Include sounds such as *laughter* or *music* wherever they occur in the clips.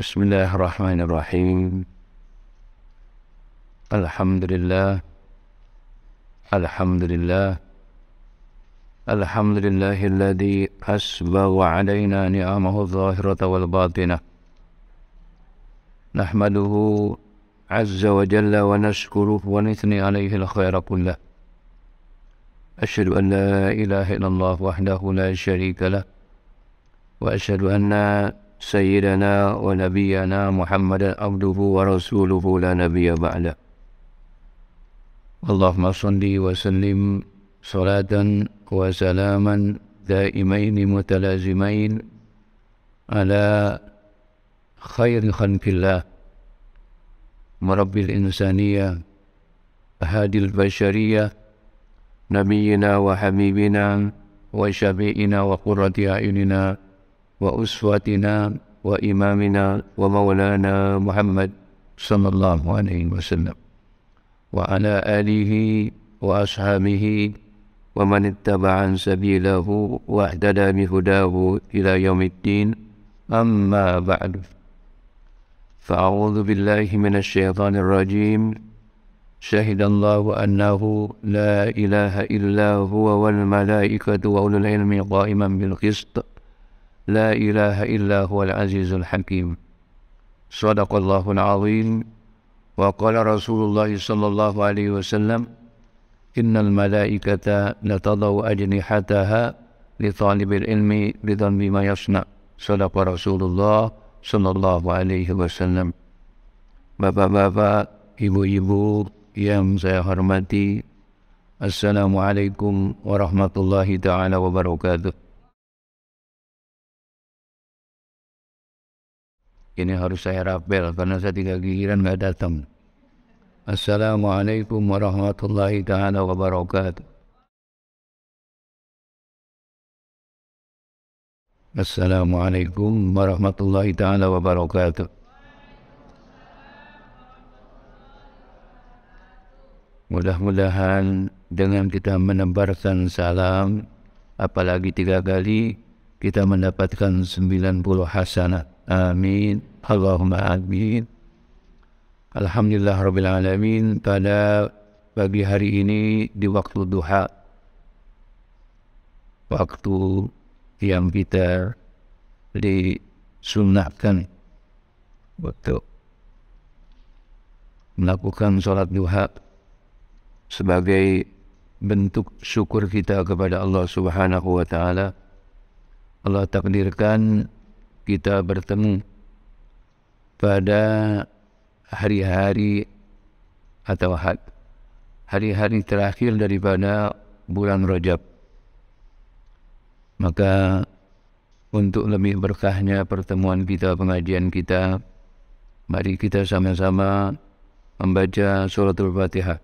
بسم الله الرحمن الرحيم الحمد لله الحمد لله الحمد لله الذي أسبغ علينا نعمه الظاهرة والباطنة نحمده عز وجل ونشكره ونثني عليه الخير كله أشهد أن لا إله إلا الله وحده لا شريك له وأشهد أن سيدنا ونبينا محمد عبده ورسوله لا نبي بعده اللهم صل وسلم صلاة وسلاما دائمين متلازمين على خير خلق الله مرب الإنسانية هادي البشرية نبينا وحبيبنا وشفيئنا وقرة أعيننا وأسوتنا وإمامنا ومولانا محمد صلى الله عليه وسلم وعلى آله وأصحابه ومن اتبع سبيله واهتدى بهداه إلى يوم الدين أما بعد فأعوذ بالله من الشيطان الرجيم شهد الله أنه لا إله إلا هو والملائكة وأولو العلم قائما بالقسط لا إله إلا هو العزيز الحكيم صدق الله العظيم وقال رسول الله صلى الله عليه وسلم إن الملائكة لتضع أجنحتها لطالب العلم بذنب ما يصنع صدق رسول الله صلى الله عليه وسلم Bapak-bapak, ibu-ibu yang saya hormati, Assalamualaikum warahmatullahi taala wabarakatuh. Ini harus saya rapel karena saya tinggal giliran nggak datang. Assalamualaikum warahmatullahi taala wabarakatuh. Assalamualaikum warahmatullahi taala wabarakatuh. Mudah-mudahan dengan kita menembarkan salam, apalagi tiga kali, kita mendapatkan sembilan puluh hasanat. Amin. Allahumma amin. Alhamdulillah Rabbil Alamin pada pagi hari ini di waktu duha. Waktu yang kita disunahkan untuk melakukan solat duha sebagai bentuk syukur kita kepada Allah Subhanahu wa taala. Allah takdirkan kita bertemu pada hari-hari atau hari-hari terakhir daripada bulan Rajab. Maka untuk lebih berkahnya pertemuan kita, pengajian kita, mari kita sama-sama membaca suratul Fatihah.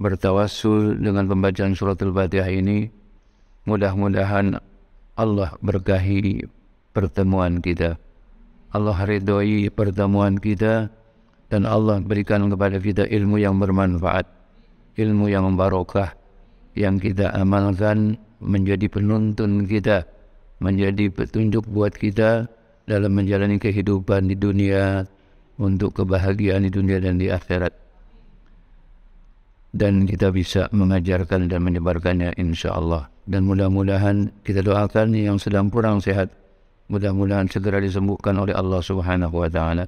Bertawassul dengan pembacaan suratul Fatihah ini, mudah-mudahan Allah berkahi pertemuan kita. Allah ridhoi pertemuan kita dan Allah berikan kepada kita ilmu yang bermanfaat, ilmu yang membarokah, yang kita amalkan menjadi penuntun kita, menjadi petunjuk buat kita dalam menjalani kehidupan di dunia untuk kebahagiaan di dunia dan di akhirat. Dan kita bisa mengajarkan dan menyebarkannya insya Allah. Dan mudah-mudahan kita doakan yang sedang kurang sehat mudah-mudahan segera disembuhkan oleh Allah Subhanahu wa taala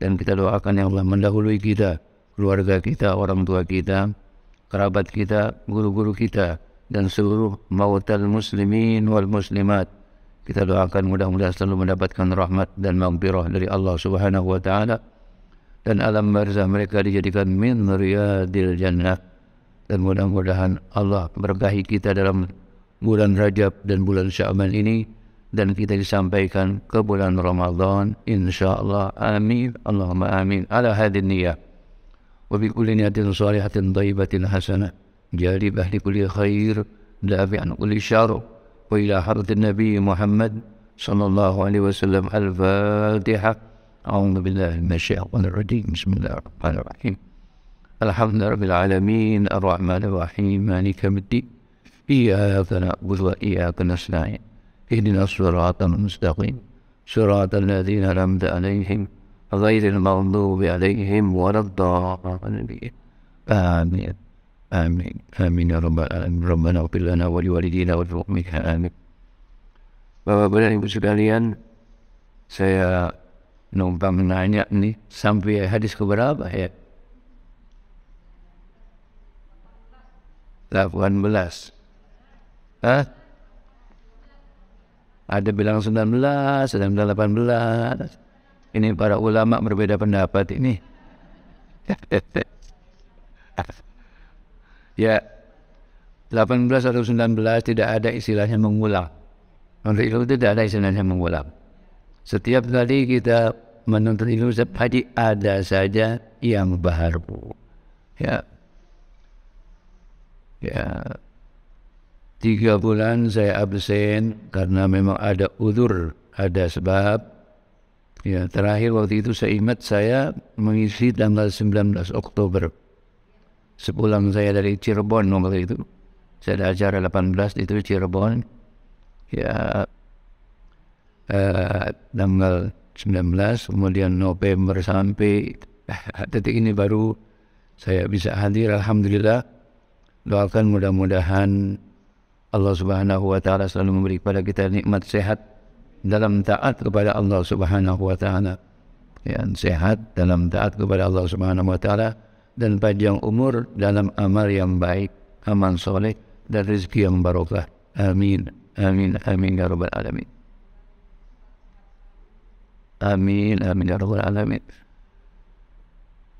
dan kita doakan yang Allah mendahului kita keluarga kita orang tua kita kerabat kita guru-guru kita dan seluruh mautal muslimin wal muslimat kita doakan mudah-mudahan selalu mendapatkan rahmat dan maghfirah dari Allah Subhanahu wa taala dan alam barzah mereka dijadikan min riyadil jannah dan mudah-mudahan Allah berkahi kita dalam bulan Rajab dan bulan Syaban ini dan kita disampaikan ke bulan Ramadan insyaallah amin Allahumma amin ala hadhihi niyyah wa bi kulli niyatin salihatin thayyibatin hasanah jari bahli kulli khair dafi an kulli syarr wa ila hadrat nabi Muhammad sallallahu alaihi wasallam al-Fatihah a'udzu billahi من الشيطان الرجيم بسم الله الرحمن الرحيم الحمد لله رب العالمين الرحمن الرحيم مالك يوم الدين إياك نعبد وإياك نستعين اهدنا الصراط المستقيم صراط الذين أنعمت عليهم غير المغضوب عليهم ولا الضالين آمين آمين آمين يا رب العالمين ربنا اغفر لنا ولوالدينا والمؤمنين آمين Bapak-bapak dan ibu sekalian, saya numpang nanya nih sampai hadis keberapa ya? 18. Hah? Ada bilang 19, ada bilang 18. Ini para ulama berbeda pendapat ini. *laughs* ya, 18 atau 19 tidak ada istilahnya mengulang. Menurut ilmu tidak ada istilahnya mengulang. Setiap kali kita menuntut ilmu, pasti ada saja yang baru. Ya. Ya tiga bulan saya absen karena memang ada udur, ada sebab. Ya, terakhir waktu itu saya ingat saya mengisi tanggal 19 Oktober. Sepulang saya dari Cirebon waktu itu. Saya ada acara 18 itu di Cirebon. Ya, eh, tanggal 19, kemudian November sampai *laughs* detik ini baru saya bisa hadir. Alhamdulillah, doakan mudah-mudahan Allah Subhanahu wa taala selalu memberi kepada kita nikmat sehat dalam taat kepada Allah Subhanahu wa taala. Ya, sehat dalam taat kepada Allah Subhanahu wa taala dan panjang umur dalam amal yang baik, amal soleh dan rezeki yang barokah. Amin. Amin. Amin ya rabbal alamin. Amin. Amin ya rabbal alamin.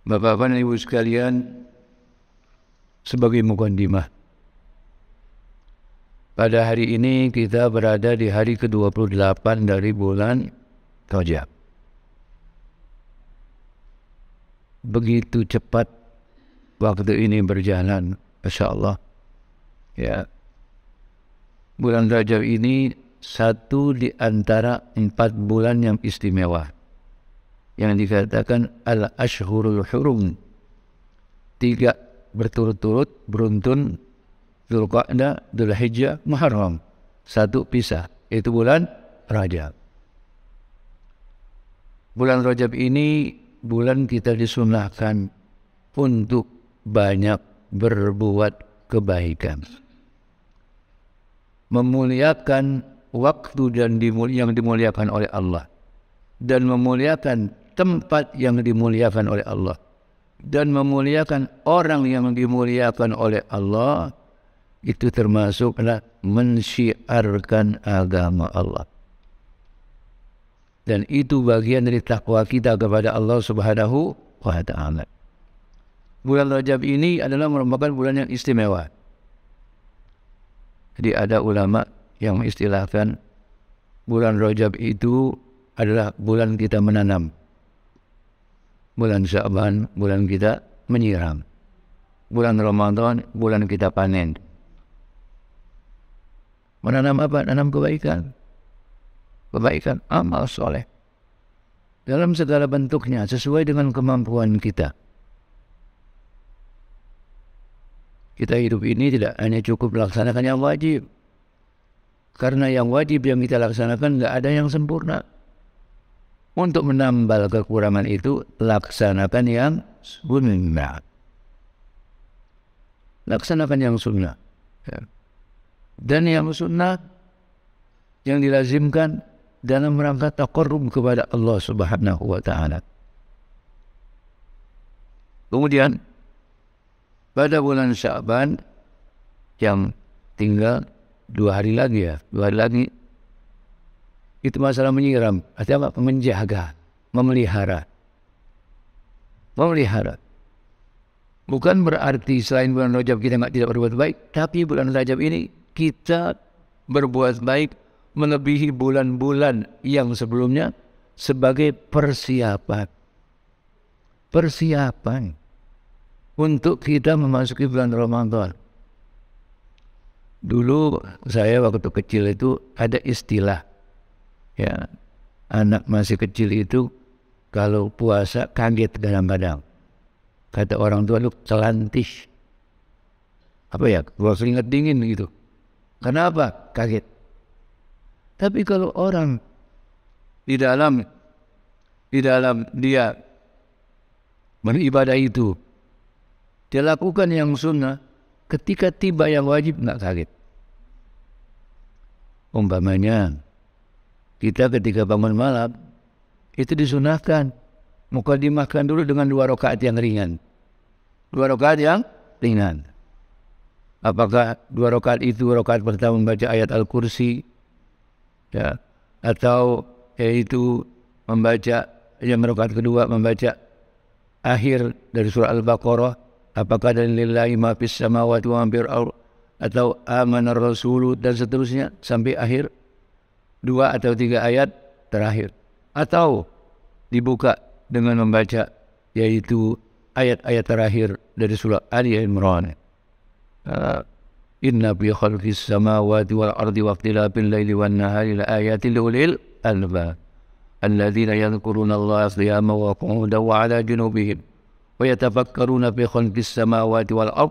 Bapak-bapak dan ibu sekalian, sebagai mukadimah, pada hari ini kita berada di hari ke-28 dari bulan Rajab. Begitu cepat waktu ini berjalan, insyaallah. Ya. Bulan Rajab ini satu di antara empat bulan yang istimewa. Yang dikatakan Al-Ashhurul Hurum. Tiga berturut-turut beruntun Zulqa'dah, Zulhijjah, Muharram. Satu pisah. Itu bulan Rajab. Bulan Rajab ini bulan kita disunahkan untuk banyak berbuat kebaikan. Memuliakan waktu dan dimuli yang dimuliakan oleh Allah. Dan memuliakan tempat yang dimuliakan oleh Allah. Dan memuliakan orang yang dimuliakan oleh Allah itu termasuklah mensyiarkan agama Allah. Dan itu bagian dari takwa kita kepada Allah Subhanahu wa taala. Bulan Rajab ini adalah merupakan bulan yang istimewa. Jadi ada ulama yang istilahkan bulan Rajab itu adalah bulan kita menanam. Bulan Syaban bulan kita menyiram. Bulan Ramadan bulan kita panen menanam apa? Menanam kebaikan. Kebaikan amal soleh. Dalam segala bentuknya sesuai dengan kemampuan kita. Kita hidup ini tidak hanya cukup melaksanakan yang wajib. Karena yang wajib yang kita laksanakan tidak ada yang sempurna. Untuk menambal kekurangan itu, laksanakan yang sunnah. Laksanakan yang sunnah. Ya dan yang sunnah yang dilazimkan dalam rangka taqarrub kepada Allah Subhanahu wa taala. Kemudian pada bulan Syaban yang tinggal dua hari lagi ya, dua hari lagi itu masalah menyiram, artinya apa? Menjaga, memelihara. Memelihara. Bukan berarti selain bulan Rajab kita tidak berbuat baik, tapi bulan Rajab ini kita berbuat baik melebihi bulan-bulan yang sebelumnya sebagai persiapan. Persiapan untuk kita memasuki bulan Ramadan. Dulu saya waktu kecil itu ada istilah ya anak masih kecil itu kalau puasa kaget kadang-kadang. Kata orang tua lu celantih. Apa ya? Gua keringat dingin gitu. Kenapa? Kaget. Tapi kalau orang di dalam di dalam dia beribadah itu dia lakukan yang sunnah ketika tiba yang wajib nggak kaget. Umpamanya kita ketika bangun malam itu disunahkan muka dimakan dulu dengan dua rakaat yang ringan. Dua rakaat yang ringan. Apakah dua rakaat itu rakaat pertama membaca ayat Al-Kursi? Ya. Atau yaitu eh, membaca yang rakaat kedua membaca akhir dari surah Al-Baqarah? Apakah dari lillahi ma fis samawati wa bil atau amanar rasulu dan seterusnya sampai akhir dua atau tiga ayat terakhir atau dibuka dengan membaca yaitu ayat-ayat terakhir dari surah Ali Imran. آه، إن في خلق السماوات والأرض واختلاف الليل والنهار لآيات لأولي الألباب الذين يذكرون الله قياما وقعودا وعلى جنوبهم ويتفكرون في خلق السماوات والأرض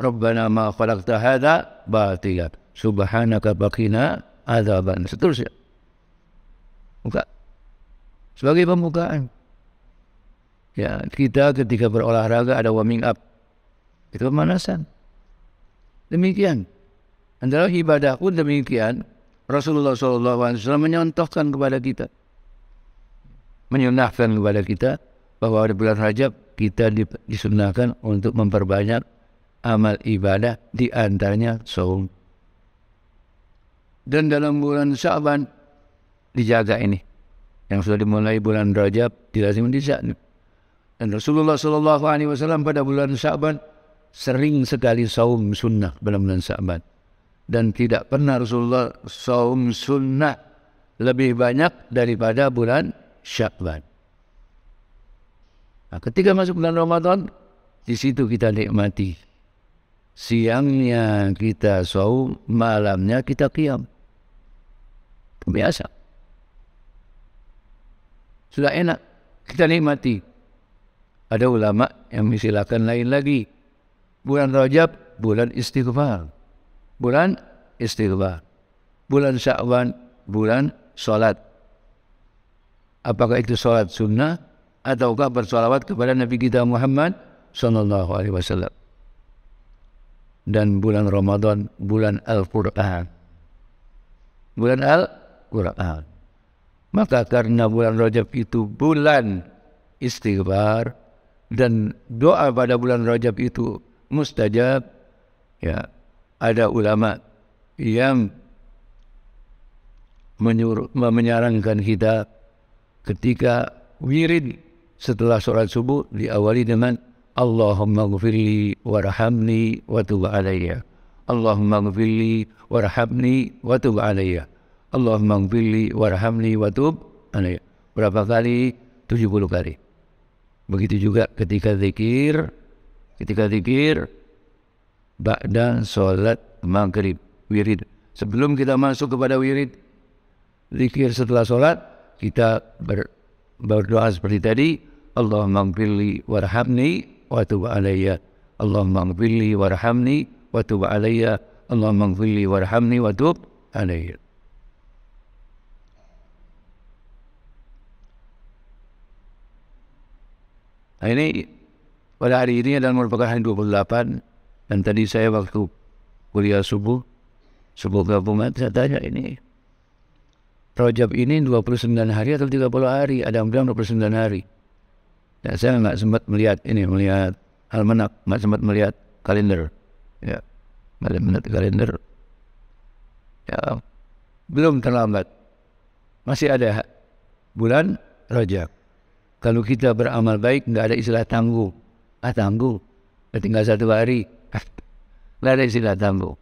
ربنا ما خلقت هذا باطلا سبحانك بقina azaban seterusnya buka sebagai pembukaan ya kita ketika berolahraga ada warming up itu pemanasan demikian. antara dalam ibadah pun demikian, Rasulullah SAW menyontohkan kepada kita. Menyunahkan kepada kita bahawa di bulan Rajab kita disunahkan untuk memperbanyak amal ibadah di antaranya saum. Dan dalam bulan Syaban dijaga ini. Yang sudah dimulai bulan Rajab dilazim di Syaban. Dan Rasulullah SAW pada bulan Syaban sering sekali saum sunnah dalam bulan Sya'ban dan tidak pernah Rasulullah saum sunnah lebih banyak daripada bulan Sya'ban. Nah, ha, ketika masuk bulan Ramadan, di situ kita nikmati. Siangnya kita saum, malamnya kita qiyam. Biasa. Sudah enak kita nikmati. Ada ulama yang misilakan lain lagi. Bulan Rajab, bulan istighfar. Bulan istighfar. Bulan Syawal, bulan Salat. Apakah itu salat sunnah ataukah bersolawat kepada Nabi kita Muhammad sallallahu alaihi wasallam? Dan bulan Ramadan, bulan Al-Qur'an. Bulan Al-Qur'an. Maka karena bulan Rajab itu bulan istighfar dan doa pada bulan Rajab itu mustajab ya ada ulama yang menyuruh, menyarankan kita ketika wirid setelah sholat subuh diawali dengan Allahumma gfirli warhamni wa tub alayya Allahumma gfirli warhamni wa tub alayya Allahumma gfirli warhamni wa tub alayya berapa kali 70 kali begitu juga ketika zikir ketika zikir ba'da salat maghrib wirid sebelum kita masuk kepada wirid zikir setelah salat kita ber, berdoa seperti tadi Allah gfirli warhamni wa tub alayya Allahumma gfirli warhamni wa tub alayya Allahumma gfirli warhamni wa tub alayya Ini pada hari ini adalah merupakan hari 28 dan tadi saya waktu kuliah subuh subuh gabungan saya tanya ini Rojab ini 29 hari atau 30 hari ada yang bilang 29 hari dan saya nggak sempat melihat ini melihat almanak nggak sempat melihat kalender ya nggak melihat kalender ya belum terlambat masih ada bulan Rojab kalau kita beramal baik nggak ada istilah tangguh ah tangguh. Dah tinggal satu hari. ada *laughs* istilah tangguh.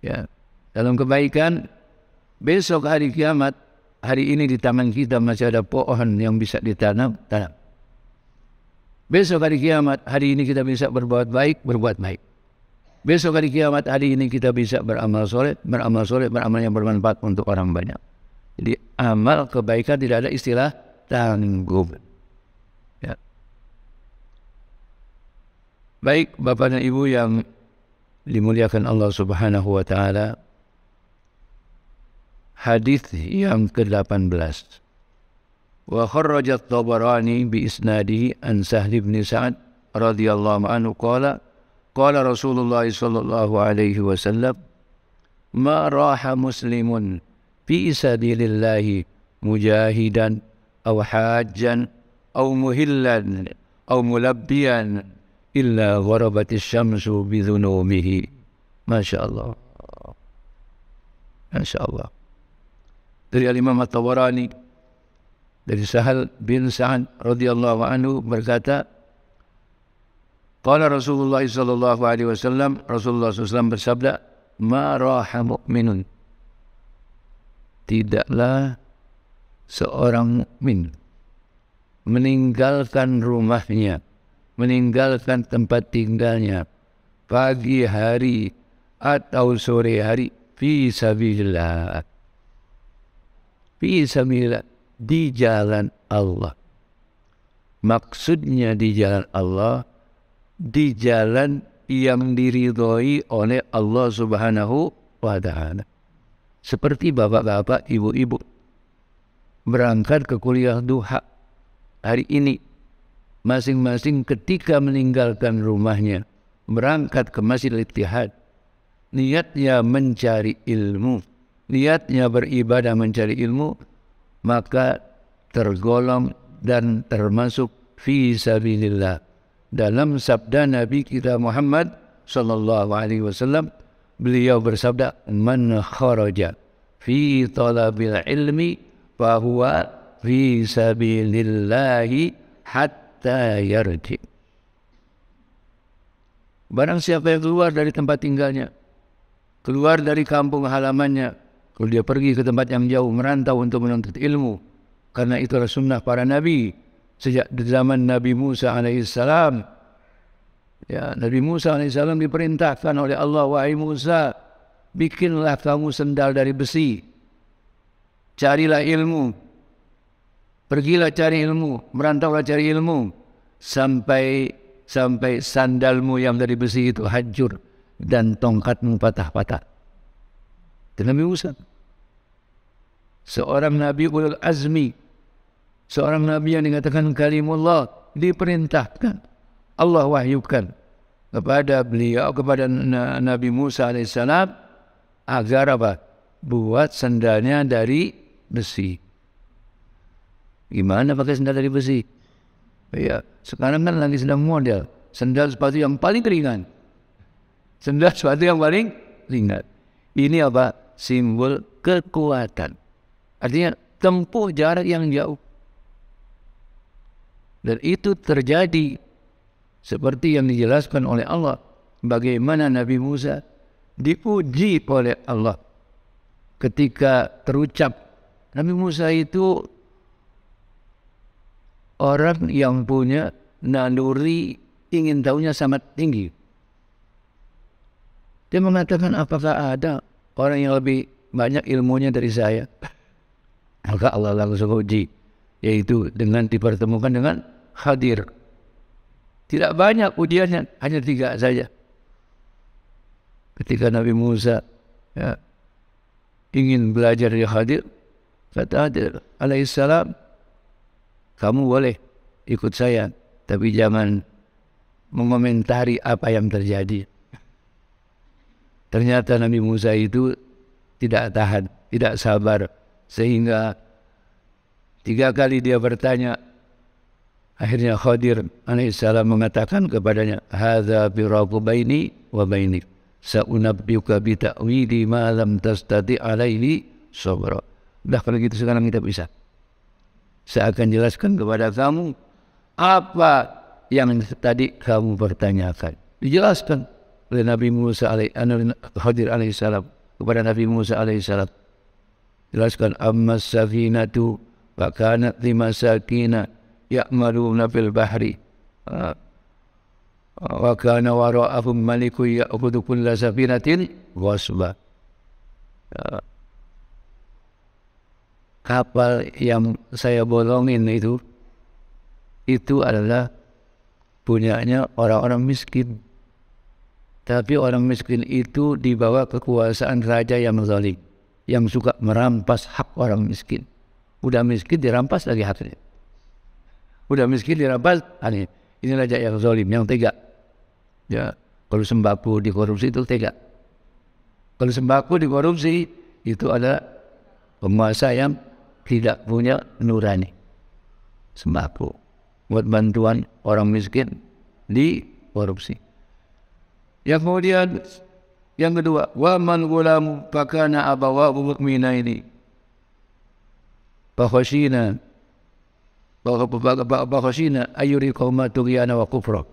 Ya. Dalam kebaikan, besok hari kiamat, hari ini di taman kita masih ada pohon yang bisa ditanam, tanam. Besok hari kiamat, hari ini kita bisa berbuat baik, berbuat baik. Besok hari kiamat, hari ini kita bisa beramal soleh, beramal soleh, beramal yang bermanfaat untuk orang banyak. Jadi amal kebaikan tidak ada istilah tanggung. Baik Bapak dan Ibu yang dimuliakan Allah Subhanahu wa taala. Hadis yang ke-18. Wa kharraja Tabarani bi isnadi an Sahl bin Sa'ad radhiyallahu anhu qala qala Rasulullah sallallahu alaihi wasallam ما راح مسلم في سبيل الله مجاهدا أو حاجا أو مهلا أو ملبيا إلا غربت الشمس بذنوبه ما شاء الله ما شاء dari Imam At-Tawarani dari Sahal bin Sa'ad radhiyallahu anhu berkata "Kata Rasulullah sallallahu alaihi wasallam Rasulullah sallallahu bersabda ma raha mu'minun tidaklah seorang mukmin meninggalkan rumahnya meninggalkan tempat tinggalnya pagi hari atau sore hari fi sabilillah fi sabilillah di jalan Allah maksudnya di jalan Allah di jalan yang diridhoi oleh Allah Subhanahu wa taala seperti bapak-bapak ibu-ibu berangkat ke kuliah duha hari ini masing-masing ketika meninggalkan rumahnya berangkat ke masjid ittihad niatnya mencari ilmu niatnya beribadah mencari ilmu maka tergolong dan termasuk fi sabilillah dalam sabda nabi kita Muhammad sallallahu alaihi wasallam beliau bersabda man kharaja fi talabil ilmi fa huwa fi sabilillah hatta hatta yarji. Barang siapa yang keluar dari tempat tinggalnya, keluar dari kampung halamannya, kalau dia pergi ke tempat yang jauh merantau untuk menuntut ilmu, karena itulah sunnah para nabi sejak zaman Nabi Musa alaihissalam. Ya, Nabi Musa alaihissalam diperintahkan oleh Allah wahai Musa, bikinlah kamu sendal dari besi. Carilah ilmu Pergilah cari ilmu, merantaulah cari ilmu sampai sampai sandalmu yang dari besi itu hancur dan tongkatmu patah-patah. Itu Nabi Musa. Seorang Nabi ulul azmi. Seorang Nabi yang dikatakan kalimullah. Diperintahkan. Allah wahyukan. Kepada beliau, kepada Nabi Musa alaihissalam Agar apa? Buat sendalnya dari besi. Gimana pakai sendal dari besi? Iya, sekarang kan lagi sedang model. Sendal sepatu yang paling ringan. Sendal sepatu yang paling ringan. Ini apa? Simbol kekuatan. Artinya tempuh jarak yang jauh. Dan itu terjadi seperti yang dijelaskan oleh Allah. Bagaimana Nabi Musa dipuji oleh Allah. Ketika terucap Nabi Musa itu orang yang punya naluri ingin tahunya sangat tinggi. Dia mengatakan apakah ada orang yang lebih banyak ilmunya dari saya? *laughs* Maka Allah langsung uji. Yaitu dengan dipertemukan dengan hadir. Tidak banyak ujiannya, hanya tiga saja. Ketika Nabi Musa ya, ingin belajar dari hadir, kata hadir alaihissalam, kamu boleh ikut saya tapi jangan mengomentari apa yang terjadi ternyata Nabi Musa itu tidak tahan tidak sabar sehingga tiga kali dia bertanya akhirnya Khadir alaihissalam mengatakan kepadanya hadza bi baini wa bainik sa'unabbiuka bi ta'wili ma lam tastati alaihi sabra dah kalau gitu sekarang kita pisah saya akan jelaskan kepada kamu apa yang tadi kamu pertanyakan. Dijelaskan oleh Nabi Musa alaihi Khadir alaihi salam kepada Nabi Musa alaihi salam. Jelaskan amma safinatu wa kanat li masakina ya'maluna fil bahri. Ah. Wa kana wara'ahum maliku ya'khudhu la safinatin wasba. Uh, ah. kapal yang saya bolongin itu itu adalah punyanya orang-orang miskin. Tapi orang miskin itu dibawa kekuasaan raja yang zalim, yang suka merampas hak orang miskin. Udah miskin dirampas lagi haknya. Udah miskin dirampas, ini, ah, ini raja yang zalim, yang tega. Ya, kalau sembako dikorupsi itu tega. Kalau sembako dikorupsi itu ada penguasa yang tidak punya nurani sembako buat bantuan orang miskin di korupsi. Yang kemudian yang kedua, wa man gulamu pakana abawa mukmina ini. Bahasina, bahasina, bahasina ayuri kaum matuki ana wa kufrok.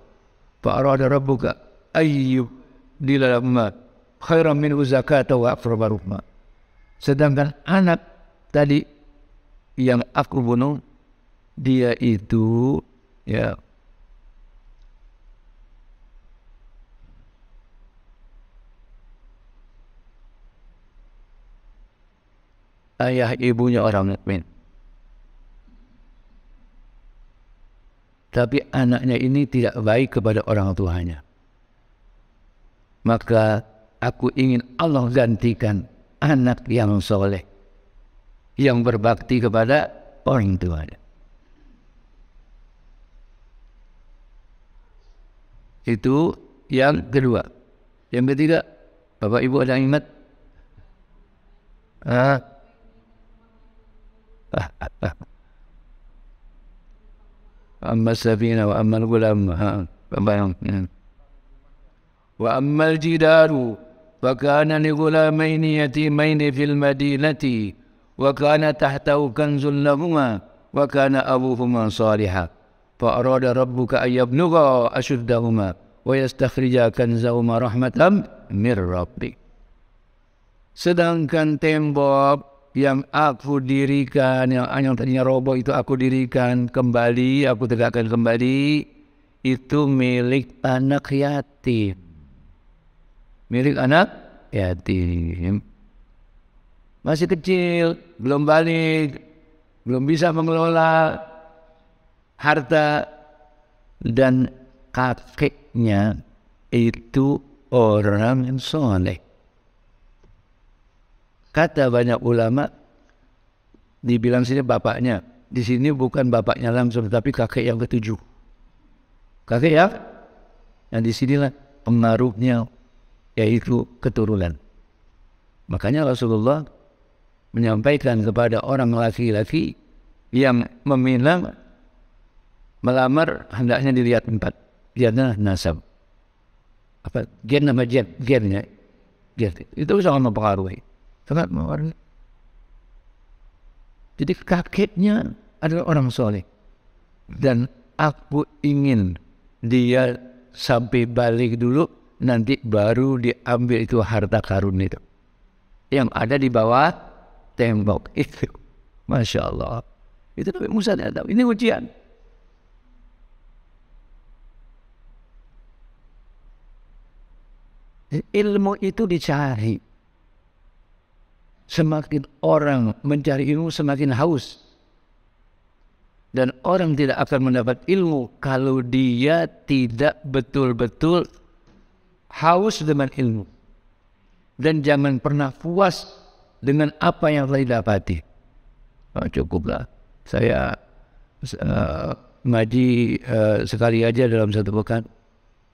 Fa'ara ada rabbuka ayyu dilalamma khairan min uzakata wa akrabarukma. Sedangkan anak tadi yang aku bunuh dia itu ya ayah ibunya orang mukmin tapi anaknya ini tidak baik kepada orang tuanya maka aku ingin Allah gantikan anak yang soleh yang berbakti kepada orang tua. Itu yang kedua. Yang ketiga, Bapak Ibu ada ingat? Ha? Ah. *laughs* Amma safina wa amma al-gulam. Ha? Bapak yang hmm. Wa amma al-jidaru. Fakana ni gulamaini yatimaini fil madinati. Fakana wa kana tahtau kanzul lahuma wa kana abuhuma saliha fa arada rabbuka ay yabluga ashuddahuma wa yastakhrija kanzahuma rahmatam mir rabbi sedangkan tembok yang aku dirikan yang yang tadinya roboh itu aku dirikan kembali aku tegakkan kembali itu milik anak yatim milik anak yatim masih kecil, belum balik, belum bisa mengelola harta dan kakeknya itu orang yang soleh. Kata banyak ulama, dibilang sini bapaknya, di sini bukan bapaknya langsung, tapi kakek yang ketujuh. Kakek ya, yang di sinilah pengaruhnya yaitu keturunan. Makanya Rasulullah menyampaikan kepada orang laki-laki yang meminang melamar hendaknya dilihat empat lihatnya nasab apa gen nama gen gennya gen itu sangat mempengaruhi sangat mempengaruhi jadi kakeknya adalah orang soleh dan aku ingin dia sampai balik dulu nanti baru diambil itu harta karun itu yang ada di bawah tembok *laughs* itu. Masya Allah. Itu Nabi Musa datang. Ini ujian. Ilmu itu dicari. Semakin orang mencari ilmu semakin haus. Dan orang tidak akan mendapat ilmu kalau dia tidak betul-betul haus dengan ilmu. Dan jangan pernah puas dengan apa yang telah dapati, Oh, cukuplah. Saya uh, uh, sekali aja dalam satu pekan.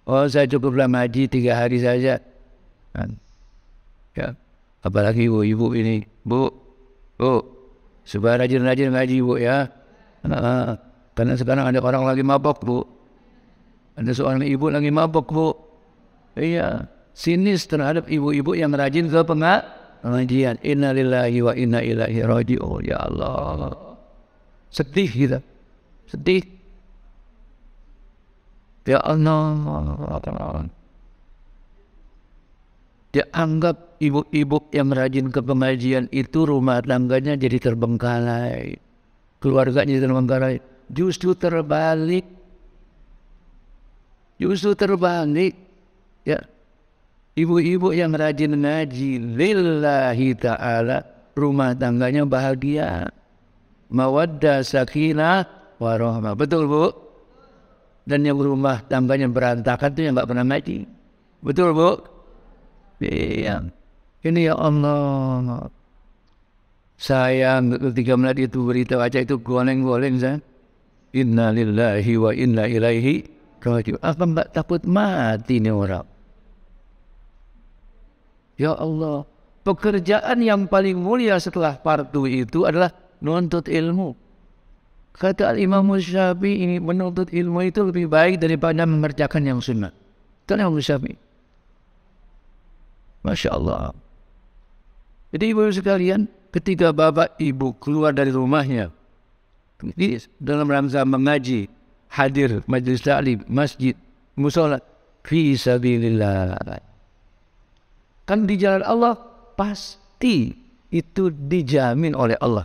Oh, saya cukuplah ngaji tiga hari saja. Kan? Ya. Apalagi ibu, ibu ini. Bu, bu. Supaya rajin-rajin ngaji, bu, ya. Uh, karena sekarang ada orang lagi mabok, bu. Ada seorang ibu lagi mabok, bu. Iya. Sinis terhadap ibu-ibu yang rajin ke pengak. Pengajian Inna lillahi wa inna ilahi raji'un Ya Allah Sedih kita Sedih Ya Allah Dia anggap ibu-ibu yang rajin ke pengajian itu rumah tangganya jadi terbengkalai Keluarganya jadi terbengkalai Justru terbalik Justru terbalik Ya Ibu-ibu yang rajin ngaji lillahi ta'ala rumah tangganya bahagia. Mawadda sakinah warahmah. Betul bu? Dan yang rumah tangganya berantakan itu yang tidak pernah ngaji. Betul bu? Iya. Ini ya Allah. sayang. ketika melihat itu berita baca itu goleng-goleng saya. Inna lillahi wa inna ilaihi. Apa tak takut mati ni orang? Ya Allah, pekerjaan yang paling mulia setelah partu itu adalah menuntut ilmu. Kata Imam Syafi'i ini menuntut ilmu itu lebih baik daripada mengerjakan yang sunnah. Tanya Imam Syafi'i. Masya Allah. Jadi ibu, ibu sekalian, ketika bapak ibu keluar dari rumahnya, ini dalam rangka mengaji, hadir majlis taklim, masjid, musolat, fi sabillillah. Kan di jalan Allah pasti itu dijamin oleh Allah.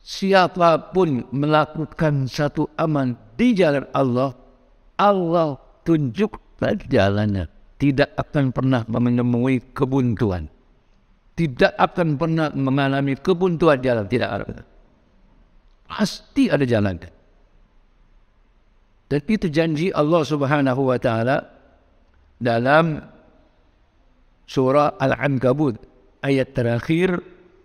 Siapapun melakukan satu aman di jalan Allah, Allah tunjukkan jalannya. Tidak akan pernah menemui kebuntuan. Tidak akan pernah mengalami kebuntuan jalan. Tidak ada. Pasti ada jalan. Dan itu janji Allah subhanahu wa ta'ala dalam surah Al-Ankabut ayat terakhir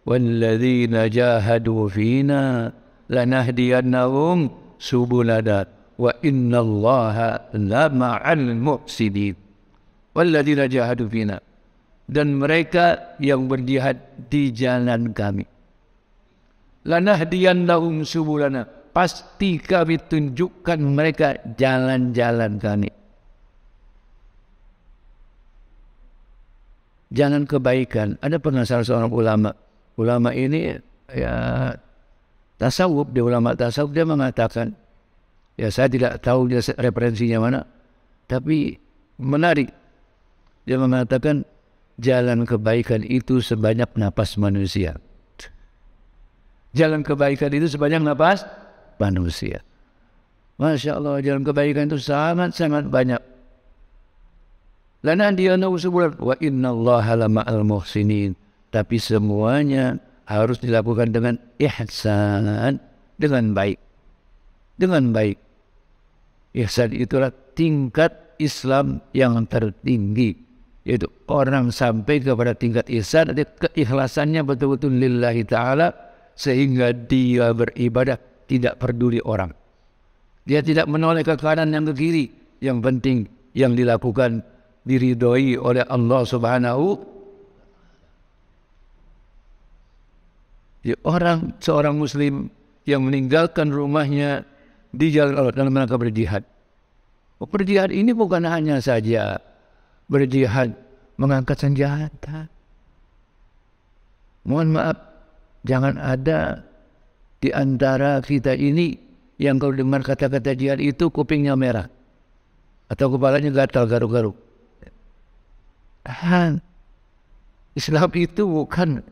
walladzina jahadu fina lanahdiyannahum subulana wa innallaha la ma'al mufsidin walladzina jahadu fina dan mereka yang berjihad di jalan kami lanahdiyannahum subulana pasti kami tunjukkan mereka jalan-jalan kami jalan kebaikan. Ada pernah salah seorang ulama, ulama ini ya tasawuf dia ulama tasawuf dia mengatakan ya saya tidak tahu dia referensinya mana tapi menarik dia mengatakan jalan kebaikan itu sebanyak nafas manusia jalan kebaikan itu sebanyak nafas manusia Masya Allah jalan kebaikan itu sangat-sangat banyak dan dia nak usah nausubulat wa inna Allah lama al muhsinin. Tapi semuanya harus dilakukan dengan ihsan dengan baik. Dengan baik. Ihsan itulah tingkat Islam yang tertinggi. Yaitu orang sampai kepada tingkat ihsan ada keikhlasannya betul-betul lillahi taala sehingga dia beribadah tidak peduli orang. Dia tidak menoleh ke kanan yang ke kiri. Yang penting yang dilakukan diridhoi oleh Allah Subhanahu Ya, orang seorang muslim yang meninggalkan rumahnya di jalan Allah dalam rangka berjihad. Berjihad ini bukan hanya saja berjihad mengangkat senjata. Mohon maaf, jangan ada di antara kita ini yang kalau dengar kata-kata jihad itu kupingnya merah atau kepalanya gatal garuk-garuk. Islam itu bukan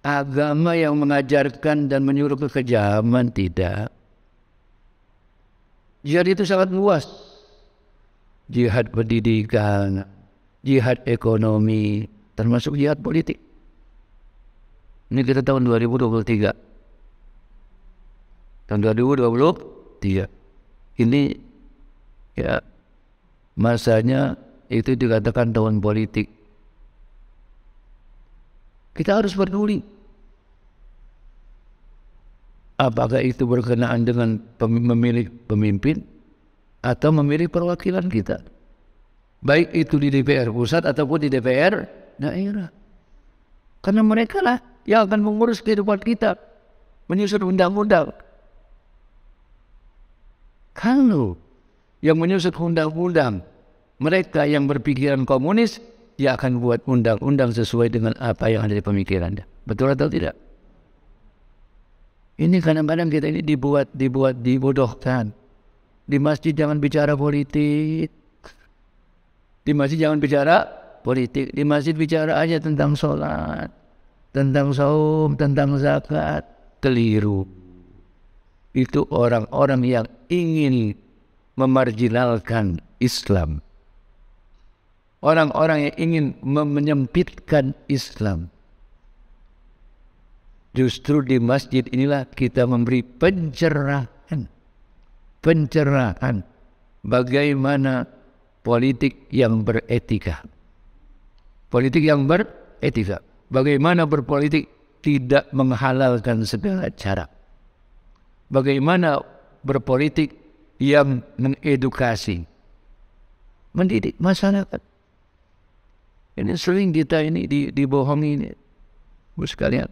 agama yang mengajarkan dan menyuruh kekejaman, tidak. Jihad itu sangat luas. Jihad pendidikan, jihad ekonomi, termasuk jihad politik. Ini kita tahun 2023. Tahun 2023. Ini ya masanya itu dikatakan tahun politik. Kita harus peduli. Apakah itu berkenaan dengan memilih pemimpin atau memilih perwakilan kita? Baik itu di DPR pusat ataupun di DPR daerah. Karena mereka lah yang akan mengurus kehidupan kita, menyusun undang-undang. Kalau yang menyusun undang-undang mereka yang berpikiran komunis dia akan buat undang-undang sesuai dengan apa yang ada di pemikiran dia. betul atau tidak ini kadang-kadang kita ini dibuat dibuat dibodohkan di masjid jangan bicara politik di masjid jangan bicara politik di masjid bicara aja tentang sholat tentang saum tentang zakat keliru itu orang-orang yang ingin memarjinalkan Islam. orang-orang yang ingin menyempitkan Islam. Justru di masjid inilah kita memberi pencerahan. Pencerahan bagaimana politik yang beretika. Politik yang beretika. Bagaimana berpolitik tidak menghalalkan segala cara. Bagaimana berpolitik yang mengedukasi, mendidik masyarakat. Ini sering kita ini di, dibohongi ini. Bu sekalian.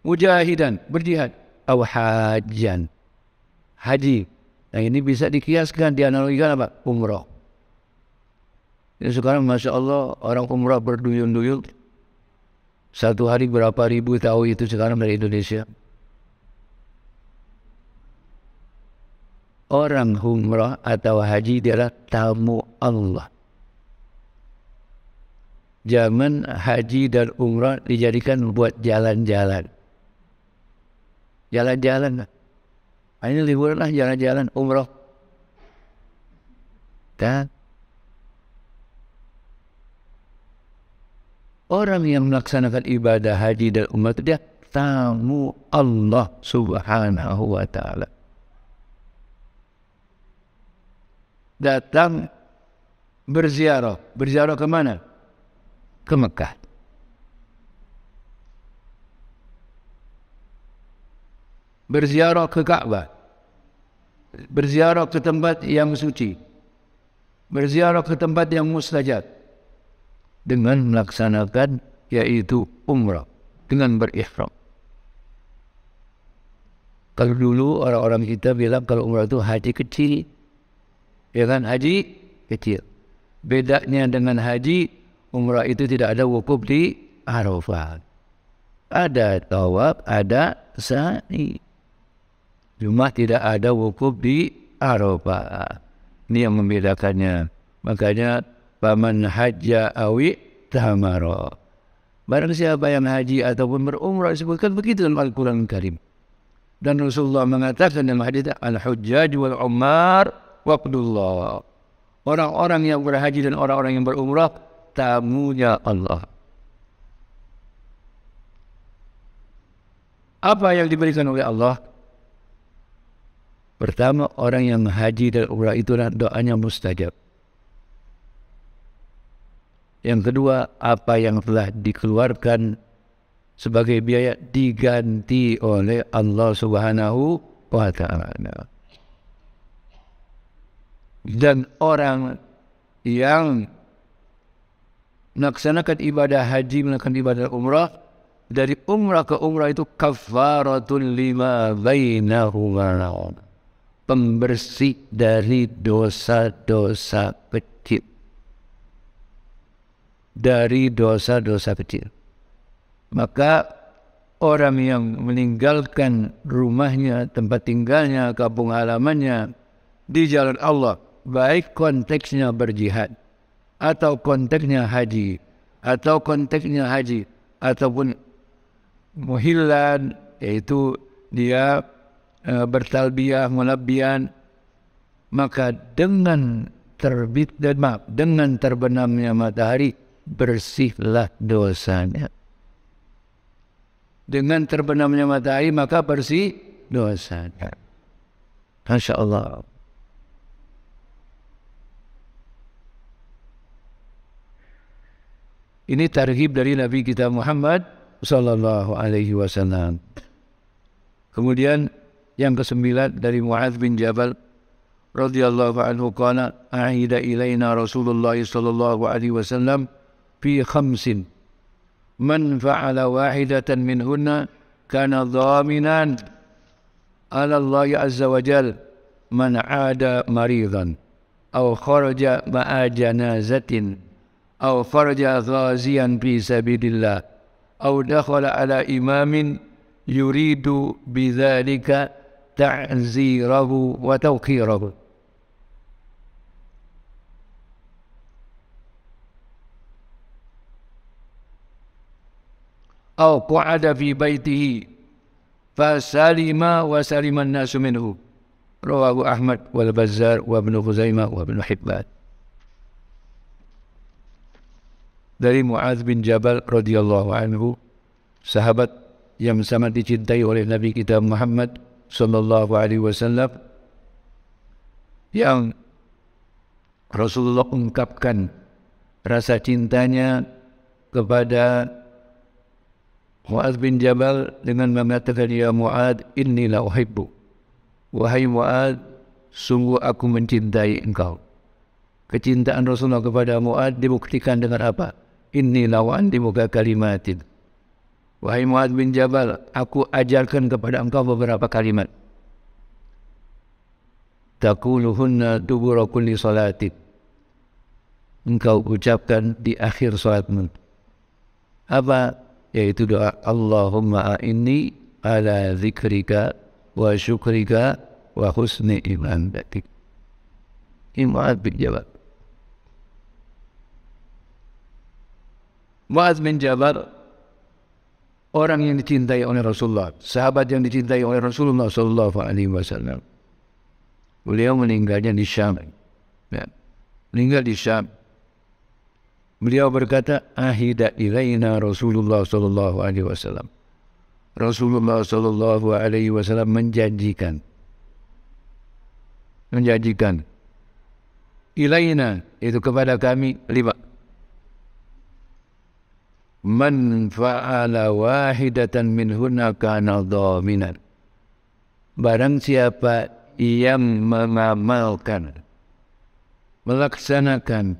Mujahidan, berjihad. Atau hajjan. Haji. Nah ini bisa dikiaskan, dianalogikan apa? Umrah. Ini sekarang Masya Allah orang umrah berduyun-duyun. Satu hari berapa ribu tahu itu sekarang dari Indonesia. Orang umrah atau haji adalah tamu Allah zaman haji dan umrah dijadikan buat jalan-jalan. Jalan-jalan. Lah. Ini libur lah jalan-jalan umrah. Dan orang yang melaksanakan ibadah haji dan umrah itu dia tamu Allah subhanahu wa ta'ala. Datang berziarah. Berziarah ke mana? ke Mekah. Berziarah ke Kaabah. Berziarah ke tempat yang suci. Berziarah ke tempat yang mustajab. Dengan melaksanakan yaitu umrah. Dengan berikhram. Kalau dulu orang-orang kita bilang kalau umrah itu haji kecil. Ya kan? Haji kecil. Bedanya dengan haji umrah itu tidak ada wukuf di Arafah. Ada tawaf, ada sa'i. Cuma tidak ada wukuf di Arafah. Ini yang membedakannya. Makanya paman haji awi tamara. Barang siapa yang haji ataupun berumrah disebutkan begitu dalam Al-Quran Al Karim. Dan Rasulullah mengatakan dalam hadis Al-Hujjaj wal-Ummar waqdullah. Orang-orang yang berhaji dan orang-orang yang berumrah tamunya Allah. Apa yang diberikan oleh Allah? Pertama, orang yang haji dan umrah itu doanya mustajab. Yang kedua, apa yang telah dikeluarkan sebagai biaya diganti oleh Allah Subhanahu wa taala. Dan orang yang melaksanakan ibadah haji, melaksanakan ibadah umrah, dari umrah ke umrah itu kafaratun lima bainahuma. Pembersih dari dosa-dosa kecil. Dari dosa-dosa kecil. Maka orang yang meninggalkan rumahnya, tempat tinggalnya, kampung halamannya di jalan Allah, baik konteksnya berjihad, atau konteksnya haji atau konteksnya haji ataupun muhillan yaitu dia e, bertalbiyah mulabbian maka dengan terbit dan maaf, dengan terbenamnya matahari bersihlah dosanya dengan terbenamnya matahari maka bersih dosanya Masya Allah. Ini targhib dari Nabi kita Muhammad sallallahu alaihi wasallam. Kemudian yang kesembilan dari Muadz bin Jabal radhiyallahu anhu kana a'ida ilaina Rasulullah sallallahu alaihi wasallam fi khamsin man fa'ala wahidatan minhunna kana dhaminan ala Allah azza wa jal man 'ada maridan aw kharaja ma'a janazatin أو خرج غازيا في سبيل الله أو دخل على إمام يريد بذلك تعزيره وتوقيره أو قعد في بيته فسلم وسلم الناس منه رواه أحمد والبزار وابن خزيمة وابن حبان dari Muaz bin Jabal radhiyallahu anhu sahabat yang sangat dicintai oleh Nabi kita Muhammad sallallahu alaihi wasallam yang Rasulullah ungkapkan rasa cintanya kepada Muaz bin Jabal dengan mengatakan ya Muaz inni la uhibbu wahai Muaz sungguh aku mencintai engkau kecintaan Rasulullah kepada Muaz dibuktikan dengan apa Inni lawan di muka itu. Wahai Muad bin Jabal, aku ajarkan kepada engkau beberapa kalimat. Takuluhunna dubura kulli salatib. Engkau ucapkan di akhir salatmu. Apa? Yaitu doa Allahumma a'inni ala zikrika wa syukrika wa husni iman batik. Ini Muad bin Jabal. Muaz bin Jabal orang yang dicintai oleh Rasulullah, sahabat yang dicintai oleh Rasulullah sallallahu alaihi wasallam. Beliau meninggalnya di Syam. Ya. Meninggal di Syam. Beliau berkata, "Ahida ilaina Rasulullah sallallahu alaihi wasallam." Rasulullah sallallahu alaihi wasallam menjanjikan menjanjikan ilaina itu kepada kami lima man fa'ala wahidatan min huna kana dhaminan barang siapa yang mengamalkan melaksanakan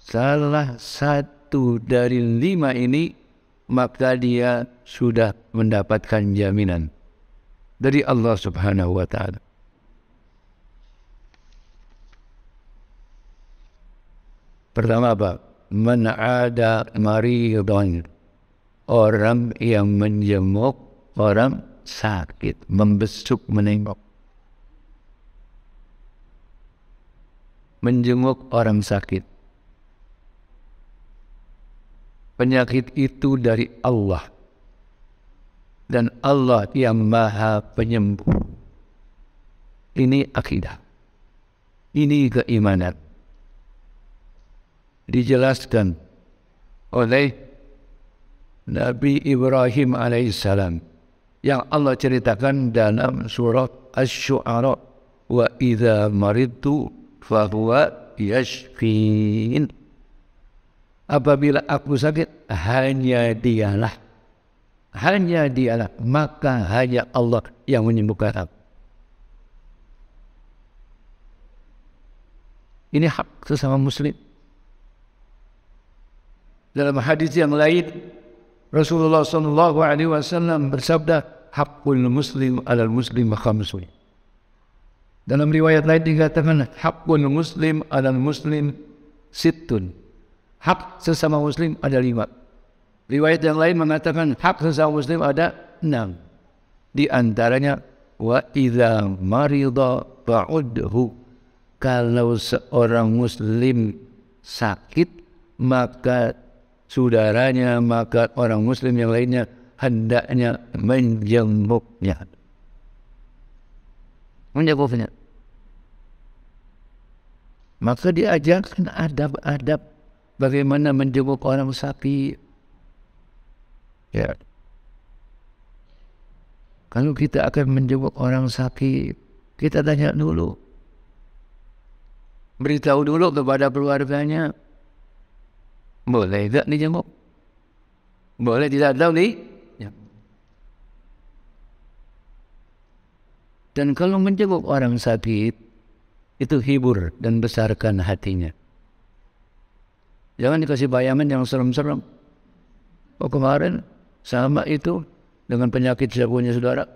salah satu dari lima ini maka dia sudah mendapatkan jaminan dari Allah Subhanahu wa taala pertama apa man ada maridun orang yang menjemuk orang sakit membesuk menengok menjenguk orang sakit penyakit itu dari Allah dan Allah yang maha penyembuh ini akidah ini keimanan dijelaskan oleh Nabi Ibrahim AS yang Allah ceritakan dalam surat Ash-Shu'ara wa idza maridtu fa yashfin apabila aku sakit hanya dialah hanya dialah maka hanya Allah yang menyembuhkan aku ini hak sesama muslim dalam hadis yang lain Rasulullah sallallahu alaihi wasallam bersabda hakul muslim alal muslim khamsun. Dalam riwayat lain dikatakan hakul muslim alal muslim sittun. Hak sesama muslim ada lima. Riwayat yang lain mengatakan hak sesama muslim ada enam. Di antaranya wa idza marida baudhu kalau seorang muslim sakit maka saudaranya maka orang muslim yang lainnya hendaknya menjemuknya menjemuknya maka diajarkan adab-adab bagaimana menjemuk orang sapi ya kalau kita akan menjemuk orang sakit, kita tanya dulu. Beritahu dulu kepada keluarganya, boleh tak ni jenguk? Boleh tidak tahu ni? Ya. Dan kalau menjenguk orang sakit, itu hibur dan besarkan hatinya. Jangan dikasih bayaman yang serem-serem. Oh kemarin sama itu dengan penyakit saya punya saudara.